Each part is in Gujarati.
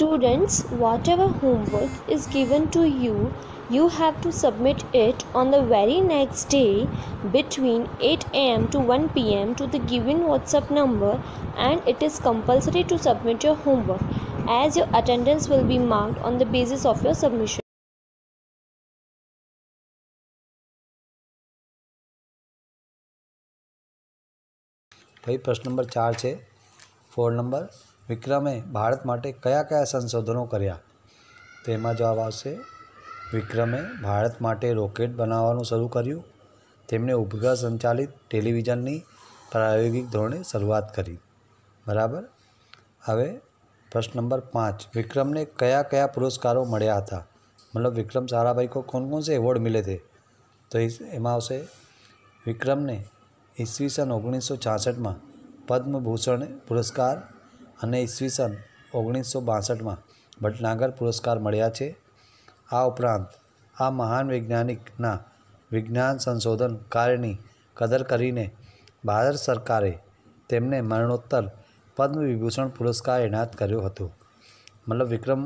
Students, whatever homework is given to you, you have to submit it on the very next day between 8 am to 1 pm to the given WhatsApp number and it is compulsory to submit your homework as your attendance will be marked on the basis of your submission. भाई प्रश्न नंबर चार छः फोन नंबर વિક્રમે ભારત માટે કયા કયા સંશોધનો કર્યા તેમાં જવાબ આવશે વિક્રમે ભારત માટે રોકેટ બનાવવાનું શરૂ કર્યું તેમણે ઉપગ્રહ સંચાલિત ટેલિવિઝનની પ્રાયોગિક ધોરણે શરૂઆત કરી બરાબર હવે પ્રશ્ન નંબર પાંચ વિક્રમને કયા કયા પુરસ્કારો મળ્યા હતા મતલબ વિક્રમ સારાભાઈ કો કોણ કોણ સે એવોર્ડ મિલે થે તો એમાં આવશે વિક્રમને ઈસવીસન ઓગણીસો છાસઠમાં પદ્મભૂષણ પુરસ્કાર અને ઈસવીસન ઓગણીસો બાસઠમાં ભટનાગર પુરસ્કાર મળ્યા છે આ ઉપરાંત આ મહાન વૈજ્ઞાનિકના વિજ્ઞાન સંશોધન કાર્યની કદર કરીને ભારત સરકારે તેમને મરણોત્તર પદ્મ વિભૂષણ પુરસ્કાર એનાયત કર્યો હતો મતલબ વિक्रम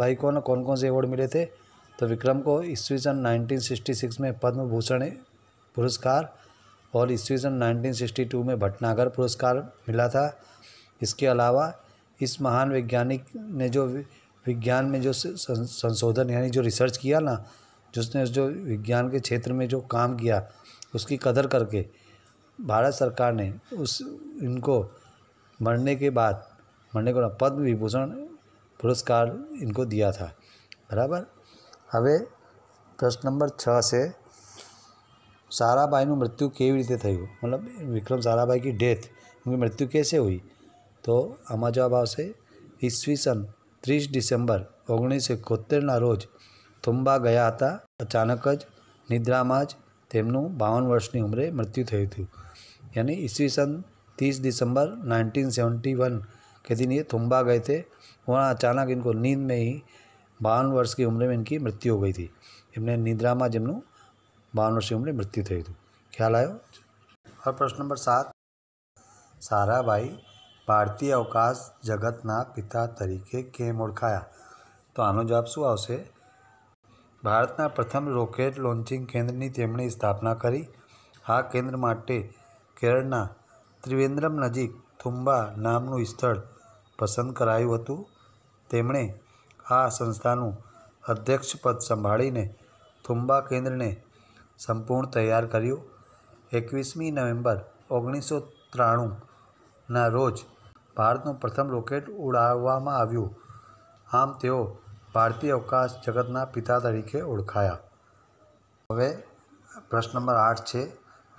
भाई को कौन कौन से अवार्ड मिले थे तो विक्रम को ईस्वी सन 1966 में पद्म भूषण पुरस्कार और ईस्वी सन 1962 में भटनागर पुरस्कार मिला इसके अलावा इस महान वैज्ञानिक ने जो विज्ञान में जो संशोधन यानी जो रिसर्च किया ना जिसने जो विज्ञान के क्षेत्र में जो काम किया उसकी कदर करके भारत सरकार ने उस इनको मरने के बाद मरने को पद्म विभूषण पुरस्कार इनको दिया था बराबर नंबर પ્રશ્ન से सारा भाई સારાભાઈનું મૃત્યુ रीते थी मतलब विक्रम सारा भाई की डेथ उनकी मृत्यु कैसे हुई तो आम जवाब જવાબ सन तीस ત્રીસ ओगनीस ઓગણીસો એકોતેરના રોજ થુંબા ગયા अचानक અચાનક જ बावन वर्ष की उम्र मृत्यु ઉંમરે यानी ईस्वी सन तीस ઈસવીસન नाइंटीन दिसंबर वन के दिन ये थुम्बा गए थे वहाँ अचानक इनको नींद में ही बावन वर्ष की उम्र में इनकी मृत्यु हो गई थी इमने निद्रा में जमन बावन वर्ष की उम्र में मृत्यु थी ख्याल आयो और प्रश्न नंबर सात सारा भाई ભારતીય અવકાશ જગતના પિતા તરીકે કેમ ઓળખાયા તો આનો જવાબ શું આવશે ભારતના પ્રથમ રોકેટ લોન્ચિંગ કેન્દ્રની તેમણે સ્થાપના કરી આ કેન્દ્ર માટે કેરળના ત્રિવેન્દ્રમ નજીક થુંબા નામનું સ્થળ પસંદ કરાયું હતું તેમણે આ સંસ્થાનું અધ્યક્ષપદ સંભાળીને થુંબા કેન્દ્રને સંપૂર્ણ તૈયાર કર્યું એકવીસમી નવેમ્બર ઓગણીસો ત્રાણુંના રોજ ભારતનું પ્રથમ રોકેટ ઉડાવવામાં આવ્યું આમ તેઓ ભારતીય અવકાશ જગતના પિતા તરીકે ઓળખાયા હવે પ્રશ્ન નંબર આઠ છે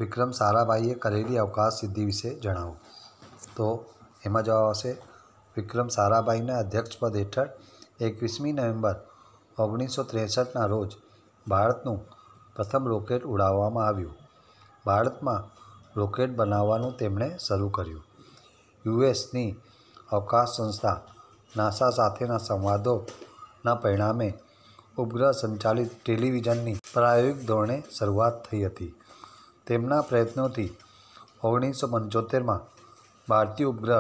વિક્રમ સારાભાઈએ કરેલી અવકાશ સિદ્ધિ વિશે જણાવો તો એમાં જવાબ આવશે વિક્રમ સારાભાઈના અધ્યક્ષપદ હેઠળ એકવીસમી નવેમ્બર ઓગણીસો ત્રેસઠના રોજ ભારતનું પ્રથમ રોકેટ ઉડાવવામાં આવ્યું ભારતમાં રોકેટ બનાવવાનું તેમણે શરૂ કર્યું યુએસની અવકાશ સંસ્થા નાસા સાથેના સંવાદોના પરિણામે ઉપગ્રહ સંચાલિત ટેલિવિઝનની પ્રાયોગિક ધોરણે શરૂઆત થઈ હતી તેમના પ્રયત્નોથી ઓગણીસો પંચોતેરમાં ભારતીય ઉપગ્રહ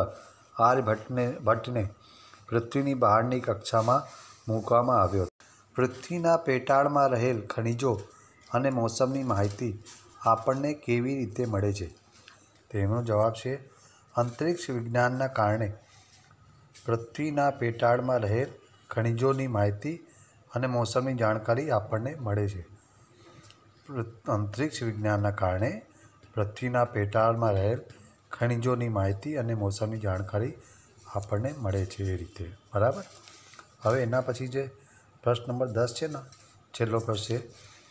આર્યભટ્ટને ભટ્ટને પૃથ્વીની બહારની કક્ષામાં મૂકવામાં આવ્યો પૃથ્વીના પેટાળમાં રહેલ ખનિજો અને મોસમની માહિતી આપણને કેવી રીતે મળે છે તેનો જવાબ છે અંતરિક્ષ વિજ્ઞાનના કારણે પૃથ્વીના પેટાળમાં રહેલ ખનિજોની માહિતી અને મોસમની જાણકારી આપણને મળે છે અંતરિક્ષ વિજ્ઞાનના કારણે પૃથ્વીના પેટાળમાં રહેલ ખનિજોની માહિતી અને મોસમની જાણકારી આપણને મળે છે એ રીતે બરાબર હવે એના પછી જે પ્રશ્ન નંબર દસ છે ને છેલ્લો પ્રશ્ન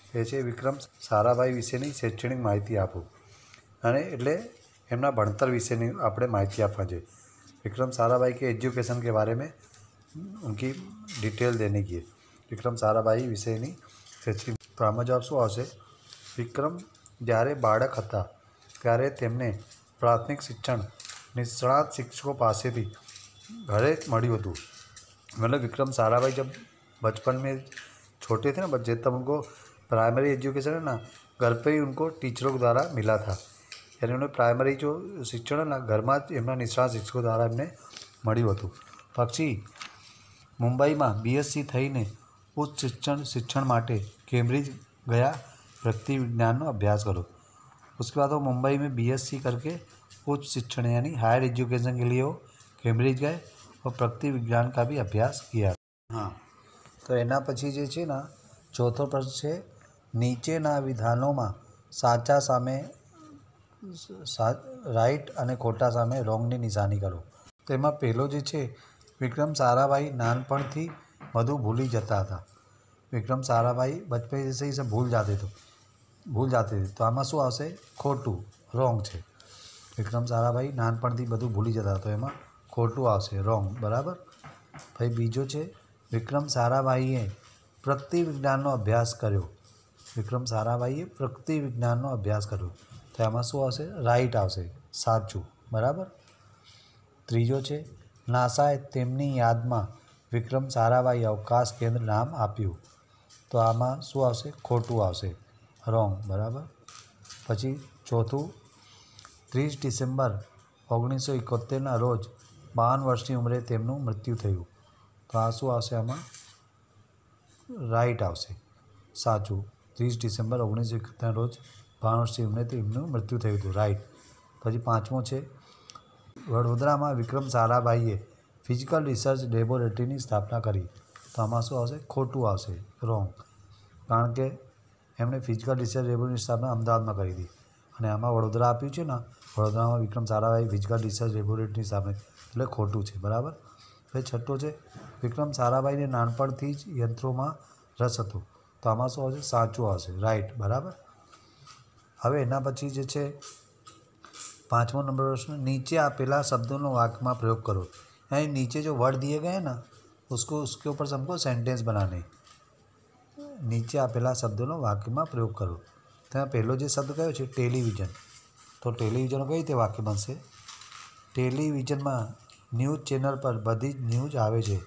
છે એ છે વિક્રમ સારાભાઈ વિશેની શૈક્ષણિક માહિતી આપો અને એટલે एम भणतर विषय अपने महती आप विक्रम साराभाई के एज्युकेशन के बारे में उनकी डिटेल देने की है विक्रम भाई विषय तो आम जवाब शू आ विक्रम जयरे बाड़क था तरह तमने प्राथमिक शिक्षण निष्णात शिक्षकों पास भी घरे मूँ मतलब विक्रम सारा भाई जब बचपन में छोटे थे ना जब तब उनको प्राइमरी एजुकेशन है ना घर पर ही उनको टीचरों द्वारा मिला था ત્યારે એમને પ્રાઇમરી જો શિક્ષણ ઘરમાં જ એમના નિષ્ણાત શિક્ષકો દ્વારા એમને મળ્યું હતું પછી મુંબઈમાં બીએસસી થઈને ઉચ્ચ શિક્ષણ શિક્ષણ માટે કેમ્બ્રિજ ગયા પ્રકૃતિ વિજ્ઞાનનો અભ્યાસ करो उसके બાદ वो मुंबई में बीएससी करके उच्च शिक्षण यानी हायर एजुकेशन के કેમ્બ્રિજ ગए और પ્રકૃતિ વિજ્ઞાન કા ભી અભ્યાસ કિયા હા તો એના પછી જે છે ને ચોથો પ્રશ્ન છે નીચેના વિધાનોમાં સાચા સામે રાઈટ અને ખોટા સામે રોંગની નિશાની કરો તેમાં પહેલો જે છે વિક્રમ સારાભાઈ નાનપણથી બધું ભૂલી જતા હતા વિક્રમ સારાભાઈ બચપન से ભૂલ જાતે તો ભૂલ હતી તો આમાં શું આવશે ખોટું રોંગ છે વિક્રમ સારાભાઈ નાનપણથી બધું ભૂલી જતા તો એમાં ખોટું આવશે રોંગ બરાબર ભાઈ બીજો છે વિક્રમ સારાભાઈએ પ્રકૃતિ વિજ્ઞાનનો અભ્યાસ કર્યો વિક્રમ સારાભાઈએ પ્રકૃતિ વિજ્ઞાનનો અભ્યાસ કર્યો તો એમાં શું આવશે રાઈટ આવશે સાચું બરાબર ત્રીજો છે નાસાએ તેમની યાદમાં વિક્રમ સારાભાઈ અવકાશ કેન્દ્ર નામ આપ્યું તો આમાં શું આવશે ખોટું આવશે રોંગ બરાબર પછી ચોથું ત્રીસ ડિસેમ્બર ઓગણીસો એકોતેરના રોજ બાવન વર્ષની ઉંમરે તેમનું મૃત્યુ થયું તો આ શું આવશે આમાં રાઈટ આવશે સાચું ત્રીસ ડિસેમ્બર ઓગણીસો એકોતેરના રોજ ભાનુસિંહ એમને તેમનું મૃત્યુ થયું હતું રાઈટ પછી પાંચમો છે વડોદરામાં વિક્રમ સારાભાઈએ ફિઝિકલ રિસર્ચ લેબોરેટરીની સ્થાપના કરી તો આમાં શું આવશે ખોટું આવશે રોંગ કારણ કે એમણે ફિઝિકલ રિસર્ચ લેબોરેટરીની સ્થાપના અમદાવાદમાં કરી હતી અને આમાં વડોદરા આપ્યું છે ને વડોદરામાં વિક્રમ સારાભાઈ ફિઝિકલ રિસર્ચ લેબોરેટરીની સ્થાપના એટલે ખોટું છે બરાબર હવે છઠ્ઠો છે વિક્રમ સારાભાઈને નાનપણથી જ યંત્રોમાં રસ હતો તો આમાં શું આવશે સાચું આવશે રાઈટ બરાબર अब इननापची जे छे पाचवो नंबर प्रश्न नीचे આપેલા શબ્દોનો વાક્યમાં પ્રયોગ કરો અહીં નીચે જો વર્ડ دیے ગયા છે ને उसको उसके ऊपर से हमको सेंटेंस बनानी नीचे આપેલા શબ્દોનો વાક્યમાં પ્રયોગ કરો ત્યાં પેલો જે શબ્દ કયો છે ટેલિવિઝન તો ટેલિવિઝન નો કઈ રીતે વાક્ય બનશે ટેલિવિઝન માં ન્યૂઝ ચેનલ પર બધી ન્યૂઝ આવે છે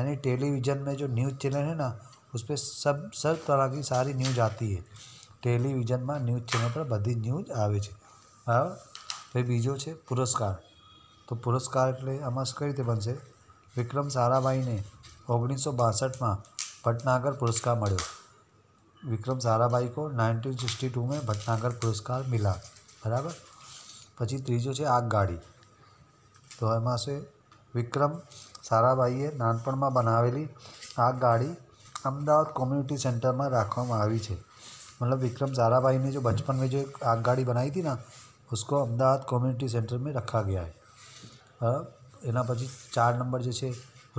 અને ટેલિવિઝન મે જો ન્યૂઝ ચેનલ હે નેઉસ પે সব સર પ્રકારની સારી ન્યૂઝ आती है ટેલિવિઝનમાં ન્યૂઝ ચેનલ પર બધી જ ન્યૂઝ આવે છે બરાબર પછી બીજો છે પુરસ્કાર તો પુરસ્કાર એટલે આમાં કઈ રીતે બનશે વિક્રમ સારાભાઈને ઓગણીસો બાસઠમાં ભટનાગર પુરસ્કાર મળ્યો વિક્રમ વિक्रम साराभाई को 1962 में ભટનાગર પુરસ્કાર મિલા બરાબર પછી ત્રીજો છે આગગાડી તો એમાં છે વિક્રમ સારાભાઈએ નાનપણમાં બનાવેલી આગગાડી અમદાવાદ કોમ્યુનિટી સેન્ટરમાં રાખવામાં આવી છે मतलब विक्रम जाराभाई ने जो बचपन में जो आग गाड़ी बनाई थी ना उसको अहमदाबाद कम्युनिटी सेंटर में रखा गया है एना पीछे चार नंबर जो है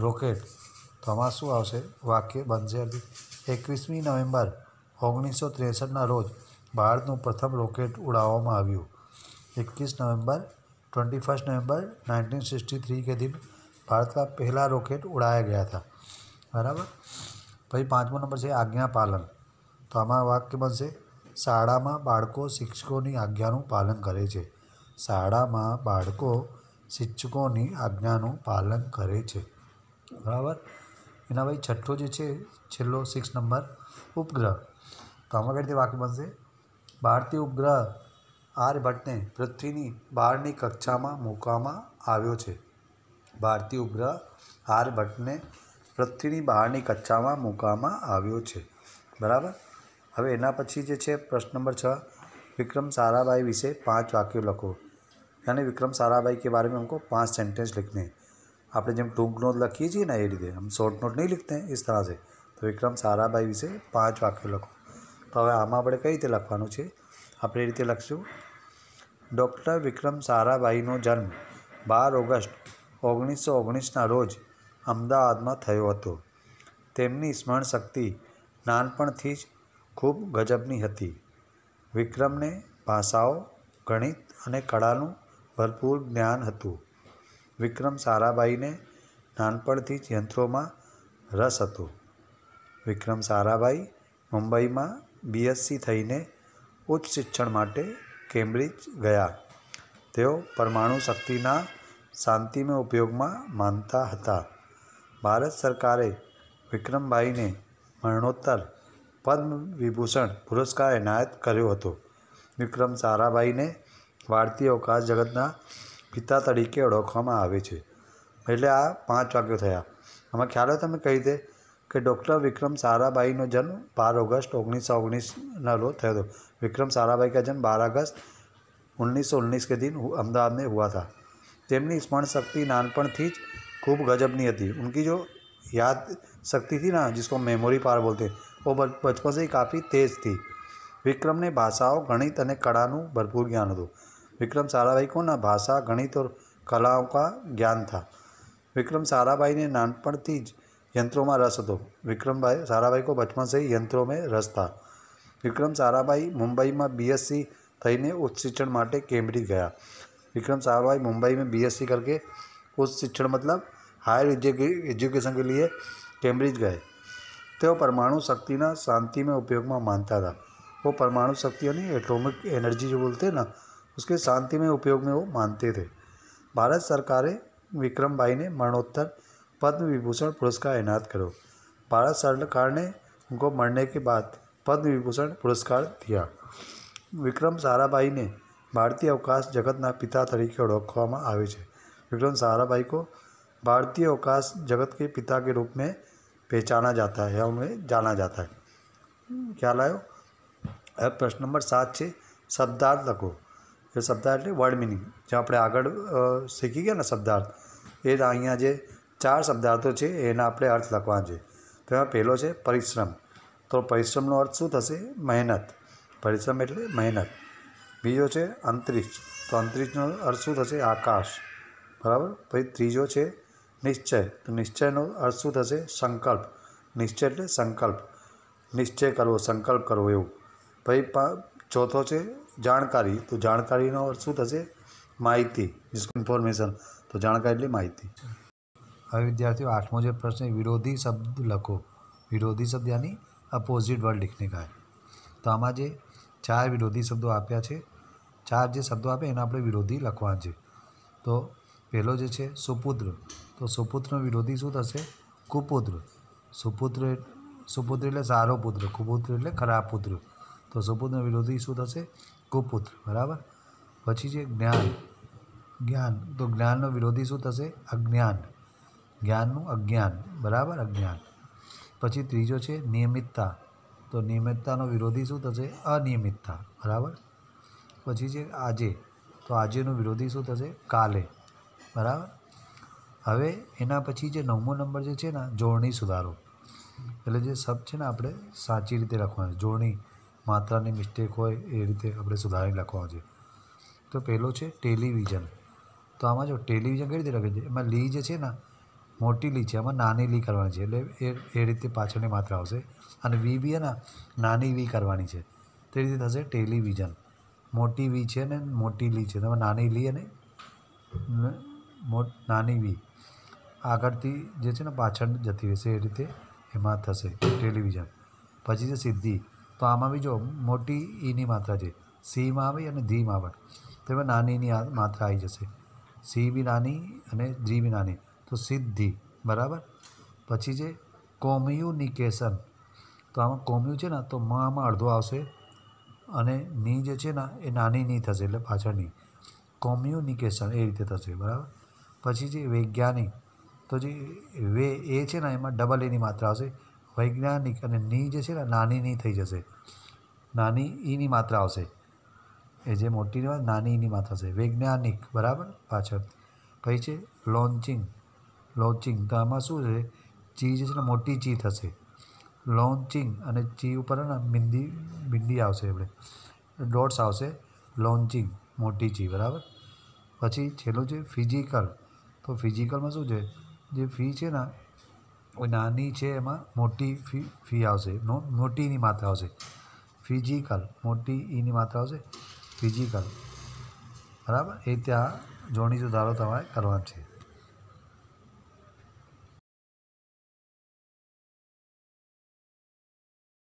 रॉकेट तो हमारा शू आक्य बन से अर्थ एकवीसमी नवेम्बर ओगनीस सौ तेसठ रोज भारत में प्रथम रॉकेट उड़ा एक November twenty first November nineteen sixty three के दिन भारत का पहला रॉकेट उड़ाया गया था बराबर भाई पाँचवा नंबर से आज्ञा पालन તો આમાં વાક્ય બનશે શાળામાં બાળકો શિક્ષકોની આજ્ઞાનું પાલન કરે છે શાળામાં બાળકો શિક્ષકોની આજ્ઞાનું પાલન કરે છે બરાબર એના ભાઈ છઠ્ઠો જે છે છેલ્લો સિક્સ નંબર ઉપગ્રહ તો આમાં કઈ રીતે વાક્ય બનશે ભારતીય ઉપગ્રહ આર્યભટ્ટને પૃથ્વીની બહારની કક્ષામાં મૂકવામાં આવ્યો છે ભારતીય ઉપગ્રહ આર્યભટ્ટને પૃથ્વીની બહારની કક્ષામાં મૂકવામાં આવ્યો છે બરાબર હવે એના પછી જે છે પ્રશ્ન નંબર છ વિક્રમ સારાભાઈ વિશે પાંચ વાક્યો લખો અને વિક્રમ સારાભાઈ કે बारे में પાંચ સેન્ટેન્સ લખને આપણે જેમ ટૂંક નોટ લખીએ છીએ ને એ રીતે हम શોર્ટ નોટ નહીં लिखते हैं इस तरह તો વિક્રમ સારાભાઈ વિશે પાંચ વાક્યો લખો તો હવે આમાં આપણે કઈ રીતે લખવાનું છે આપણે એ રીતે લખશું ડૉક્ટર વિક્રમ સારાભાઈનો જન્મ બાર ઓગસ્ટ ઓગણીસો ઓગણીસના રોજ અમદાવાદમાં થયો હતો તેમની સ્મરણ શક્તિ નાનપણથી જ ખૂબ ગજબની હતી વિક્રમને ભાષાઓ ગણિત અને કળાનું ભરપૂર જ્ઞાન હતું વિક્રમ સારાભાઈને નાનપણથી જ યંત્રોમાં રસ હતો વિક્રમ સારાભાઈ મુંબઈમાં બીએસસી થઈને ઉચ્ચ શિક્ષણ માટે કેમ્બ્રિજ ગયા તેઓ પરમાણુ શક્તિના શાંતિમય ઉપયોગમાં માનતા હતા ભારત સરકારે વિક્રમભાઈને મરણોત્તર પદ્મ વિભૂષણ પુરસ્કાર એનાયત કર્યો હતો વિક્રમ સારાભાઈને ભારતીય અવકાશ જગતના પિતા તરીકે ઓળખવામાં આવે છે એટલે આ પાંચ વાક્યો થયા આમાં ખ્યાલ તમે કહી દે કે ડૉક્ટર વિક્રમ સારાભાઈનો જન્મ બાર ઓગસ્ટ ઓગણીસો ઓગણીસના રોજ થયો હતો વિક્રમ સારાભાઈ કા જન્મ બાર ઓગસ્ટ ઓગણીસો ઓગણીસ કે દિન અમદાવાદ में હતા તેમની સ્મરણ શક્તિ નાનપણથી જ ખૂબ ગજબની હતી ઉનકી જો યાદ शक्ति थी ना जिसको मेमोरी पावर बोलते वो बचपन કાફી ही काफ़ी तेज़ थी विक्रम અને કળાનું ભરપૂર જ્ઞાન હતું વિક્રમ સારાભાઈ કોના ભાષા ગણિત ઓર કલાઓ કા જ્ઞાન થા વિક્રમ સારાભાઈને નાનપણથી જ યંત્રોમાં રસ હતો વિક્રમભાઈ સારાભાઈ કો બચપન સે યંત્રો રસ થા વિક્રમ સારાભાઈ મુંબઈમાં બીએસસી થઈને ઉચ્ચ શિક્ષણ માટે કેમ્બ્રિજ ગયા વિक्रम साराभाई मुंबई में बीएससी करके उच्च शिक्षण मतलब हायर एजुकेशन के लिए कैम्ब्रिज गए તેઓ परमाणु शक्ति ना शांति में उपयोग में मानता था वो परमाणु शक्ति यानी एटॉमिक एनर्जी जो बोलते हैं ना उसके शांति में उपयोग में वो मानते थे भारत सरकारे विक्रम भाई ने मरणोत्तर पद्म विभूषण पुरस्कार इनायत करो भारत सरकार ने उनको मरने के बाद पद्म विभूषण पुरस्कार दिया વિક્રમ સારાભાઈને ભારતીય અવકાશ જગતના પિતા તરીકે ઓળખવામાં આવે છે વિક્રમ સારાભાઈ કો ભારતીય અવકાશ જगत के पिता के रूप में पहचाना जाता है उन्हें जाना जाता है ख्याल आयो હવે પ્રશ્ન નંબર સાત છે શબ્દાર્થ લખો એ શબ્દાર્થ એટલે વર્ડ મિનિંગ જે આપણે આગળ શીખી ગયા ને શબ્દાર્થ એ જ અહીંયા જે ચાર શબ્દાર્થો છે એના આપણે અર્થ લખવાના છે તો એમાં પહેલો છે પરિશ્રમ તો પરિશ્રમનો અર્થ શું થશે મહેનત પરિશ્રમ એટલે મહેનત બીજો છે અંતરિક્ષ તો અંતરિક્ષનો અર્થ શું થશે આકાશ બરાબર પછી ત્રીજો છે નિશ્ચય તો નિશ્ચયનો અર્થ શું થશે સંકલ્પ નિશ્ચય એટલે સંકલ્પ નિશ્ચય કરવો સંકલ્પ કરવો એવું પછી ચોથો છે જાણકારી તો જાણકારીનો અર્થ શું થશે માહિતી ઇન્ફોર્મેશન તો જાણકારી એટલે માહિતી હવે વિદ્યાર્થીઓ આઠમો જે પ્રશ્ન વિરોધી શબ્દ લખો વિરોધી શબ્દ યાની અપોઝિટ વર્ડ લિખને કહે તો આમાં જે ચાર વિરોધી શબ્દો આપ્યા છે ચાર જે શબ્દો આપે એના આપણે વિરોધી લખવાના છે તો પહેલો જે છે સુપુત્ર તો સુપુત્રનો વિરોધી શું થશે કુપુત્ર સુપુત્ર સુપુત્ર એટલે સારો પુત્ર કુપુત્ર એટલે ખરાબ પુત્ર તો સુપુત્રનો વિરોધી શું થશે કુપુત્ર બરાબર પછી છે જ્ઞાન જ્ઞાન તો જ્ઞાનનો વિરોધી શું થશે અજ્ઞાન જ્ઞાનનું અજ્ઞાન બરાબર અજ્ઞાન પછી ત્રીજો છે નિયમિતતા તો નિયમિતતાનો વિરોધી શું થશે અનિયમિતતા બરાબર પછી છે આજે તો આજેનો વિરોધી શું થશે કાલે બરાબર હવે એના પછી જે નવમો નંબર જે છે ને જોડણી સુધારો એટલે જે સબ છે ને આપણે સાચી રીતે લખવાનો જોડણી માત્રાની મિસ્ટેક હોય એ રીતે આપણે સુધારીને લખવાનો છે તો પહેલો છે ટેલિવિઝન તો આમાં જો ટેલિવિઝન કઈ રીતે લખે છે એમાં લી જે છે ને મોટી લી છે એમાં નાની લી કરવાની છે એટલે એ એ રીતે પાછળની માત્રા આવશે અને વી બી ને નાની વી કરવાની છે તે રીતે થશે ટેલિવિઝન મોટી વી છે ને મોટી લી છે તમે નાની લી અને નાની વી આગળથી જે છે ને પાછળ જતી રહેશે એ રીતે એમાં થશે ટેલિવિઝન પછી છે સિદ્ધિ તો આમાં બી જો મોટી ઈની માત્રા છે સીમાં આવે અને ધીમાં આવે તો એમાં નાનીની માત્રા આવી જશે સી બી નાની અને ધી બી નાની તો સિદ્ધિ બરાબર પછી છે કોમ્યુનિકેશન તો આમાં કોમ્યુ છે ને તો માં અડધો આવશે અને ની જે છે ને એ નાની ની થશે એટલે પાછળની કોમ્યુનિકેશન એ રીતે થશે બરાબર પછી જે વૈજ્ઞાનિક તો જે વે એ છે ને એમાં ડબલ એની માત્રા આવશે વૈજ્ઞાનિક અને ની જે છે ને નાની ની થઈ જશે નાની ઈની e માત્રા આવશે એ જે મોટી નાની ઈની e માત્રા હશે વૈજ્ઞાનિક બરાબર પાછળ પછી છે લોન્ચિંગ લોન્ચિંગ તો આમાં શું છે ચી જે છે ને મોટી ચી થશે લોન્ચિંગ અને ચી ઉપર ને મિંદી બિંદી આવશે આપણે ડોટ્સ આવશે લોન્ચિંગ મોટી ચી બરાબર પછી છેલ્લું છે ફિઝિકલ તો ફિઝિકલમાં શું છે જે ફી છે ને એ નાની છે એમાં મોટી ફી ફી આવશે મોટીની માત્રા આવશે ફિઝિકલ મોટી ઈની માત્રા આવશે ફિઝિકલ બરાબર એ ત્યાં જોણીજો ધારો તમારે કરવાનો છે